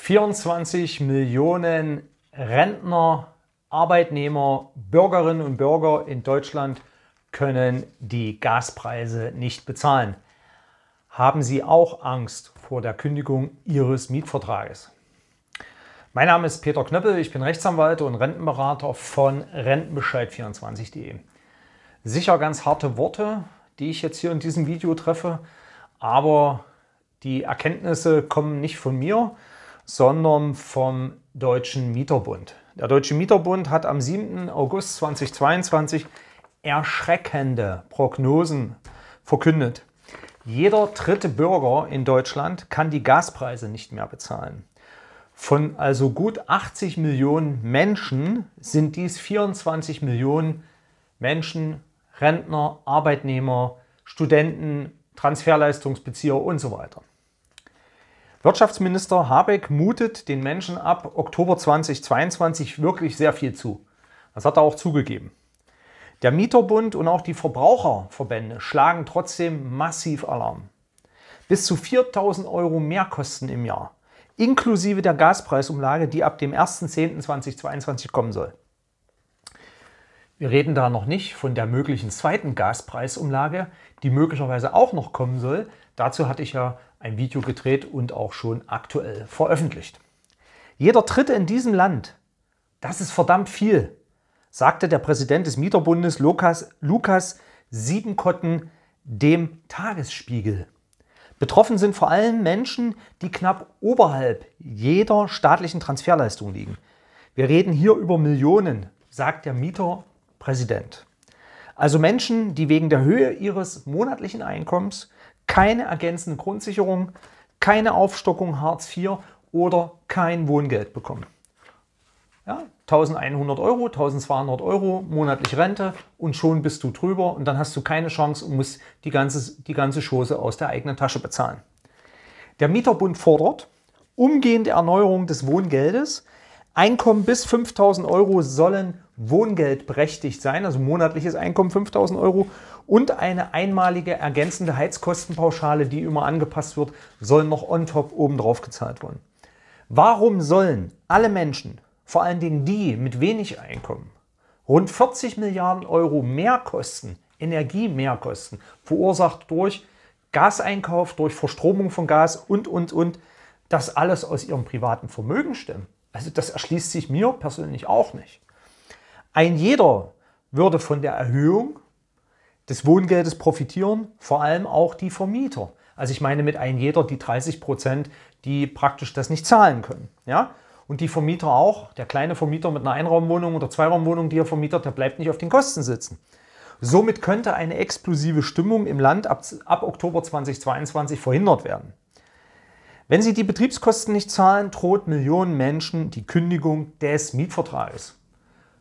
24 Millionen Rentner, Arbeitnehmer, Bürgerinnen und Bürger in Deutschland können die Gaspreise nicht bezahlen. Haben Sie auch Angst vor der Kündigung Ihres Mietvertrages? Mein Name ist Peter Knöppel, ich bin Rechtsanwalt und Rentenberater von Rentenbescheid24.de. Sicher ganz harte Worte, die ich jetzt hier in diesem Video treffe, aber die Erkenntnisse kommen nicht von mir, sondern vom Deutschen Mieterbund. Der Deutsche Mieterbund hat am 7. August 2022 erschreckende Prognosen verkündet. Jeder dritte Bürger in Deutschland kann die Gaspreise nicht mehr bezahlen. Von also gut 80 Millionen Menschen sind dies 24 Millionen Menschen, Rentner, Arbeitnehmer, Studenten, Transferleistungsbezieher und so weiter. Wirtschaftsminister Habeck mutet den Menschen ab Oktober 2022 wirklich sehr viel zu. Das hat er auch zugegeben. Der Mieterbund und auch die Verbraucherverbände schlagen trotzdem massiv Alarm. Bis zu 4000 Euro Mehrkosten im Jahr, inklusive der Gaspreisumlage, die ab dem 1.10.2022 kommen soll. Wir reden da noch nicht von der möglichen zweiten Gaspreisumlage, die möglicherweise auch noch kommen soll. Dazu hatte ich ja ein Video gedreht und auch schon aktuell veröffentlicht. Jeder Dritte in diesem Land, das ist verdammt viel, sagte der Präsident des Mieterbundes Lukas, Lukas Siebenkotten dem Tagesspiegel. Betroffen sind vor allem Menschen, die knapp oberhalb jeder staatlichen Transferleistung liegen. Wir reden hier über Millionen, sagt der Mieterpräsident. Also Menschen, die wegen der Höhe ihres monatlichen Einkommens keine ergänzende Grundsicherung, keine Aufstockung Hartz IV oder kein Wohngeld bekommen. Ja, 1100 Euro, 1200 Euro monatlich Rente und schon bist du drüber und dann hast du keine Chance und musst die ganze, die ganze Chose aus der eigenen Tasche bezahlen. Der Mieterbund fordert umgehende Erneuerung des Wohngeldes. Einkommen bis 5000 Euro sollen wohngeldberechtigt sein, also monatliches Einkommen 5000 Euro und eine einmalige ergänzende Heizkostenpauschale, die immer angepasst wird, soll noch on top obendrauf gezahlt werden. Warum sollen alle Menschen, vor allen Dingen die mit wenig Einkommen, rund 40 Milliarden Euro Mehrkosten, Energiemehrkosten, verursacht durch Gaseinkauf, durch Verstromung von Gas und, und, und, das alles aus ihrem privaten Vermögen stimmen? Also das erschließt sich mir persönlich auch nicht. Ein jeder würde von der Erhöhung des Wohngeldes profitieren, vor allem auch die Vermieter. Also ich meine mit ein jeder die 30 Prozent, die praktisch das nicht zahlen können. Ja? Und die Vermieter auch, der kleine Vermieter mit einer Einraumwohnung oder Zweiraumwohnung, die er vermietet, der bleibt nicht auf den Kosten sitzen. Somit könnte eine explosive Stimmung im Land ab, ab Oktober 2022 verhindert werden. Wenn sie die Betriebskosten nicht zahlen, droht Millionen Menschen die Kündigung des Mietvertrages.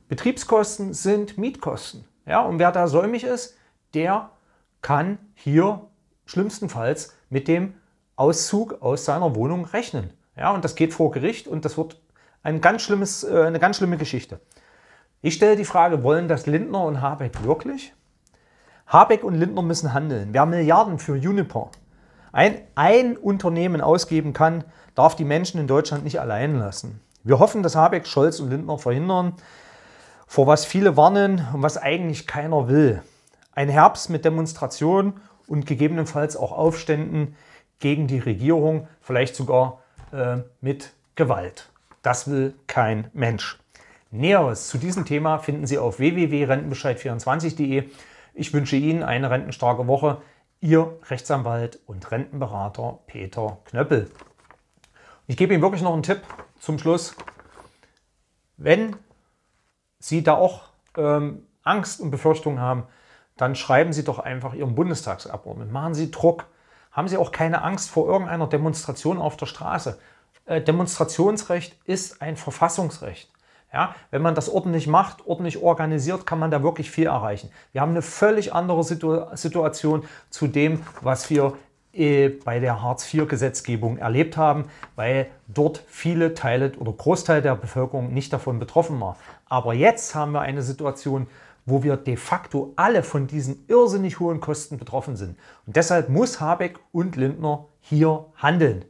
Betriebskosten sind Mietkosten. Ja, und wer da säumig ist, der kann hier schlimmstenfalls mit dem Auszug aus seiner Wohnung rechnen. Ja, und das geht vor Gericht und das wird ein ganz schlimmes, äh, eine ganz schlimme Geschichte. Ich stelle die Frage, wollen das Lindner und Habeck wirklich? Habeck und Lindner müssen handeln. Wer Milliarden für Juniper, ein, ein Unternehmen ausgeben kann, darf die Menschen in Deutschland nicht allein lassen. Wir hoffen, dass Habeck, Scholz und Lindner verhindern, vor was viele warnen und was eigentlich keiner will. Ein Herbst mit Demonstrationen und gegebenenfalls auch Aufständen gegen die Regierung, vielleicht sogar äh, mit Gewalt. Das will kein Mensch. Näheres zu diesem Thema finden Sie auf www.rentenbescheid24.de. Ich wünsche Ihnen eine rentenstarke Woche. Ihr Rechtsanwalt und Rentenberater Peter Knöppel. Ich gebe Ihnen wirklich noch einen Tipp zum Schluss. Wenn Sie da auch ähm, Angst und Befürchtungen haben, dann schreiben Sie doch einfach Ihrem Bundestagsabgeordneten. Machen Sie Druck. Haben Sie auch keine Angst vor irgendeiner Demonstration auf der Straße. Äh, Demonstrationsrecht ist ein Verfassungsrecht. Ja, wenn man das ordentlich macht, ordentlich organisiert, kann man da wirklich viel erreichen. Wir haben eine völlig andere Situ Situation zu dem, was wir äh, bei der Hartz-IV-Gesetzgebung erlebt haben, weil dort viele Teile oder Großteil der Bevölkerung nicht davon betroffen war. Aber jetzt haben wir eine Situation, wo wir de facto alle von diesen irrsinnig hohen Kosten betroffen sind. Und deshalb muss Habeck und Lindner hier handeln.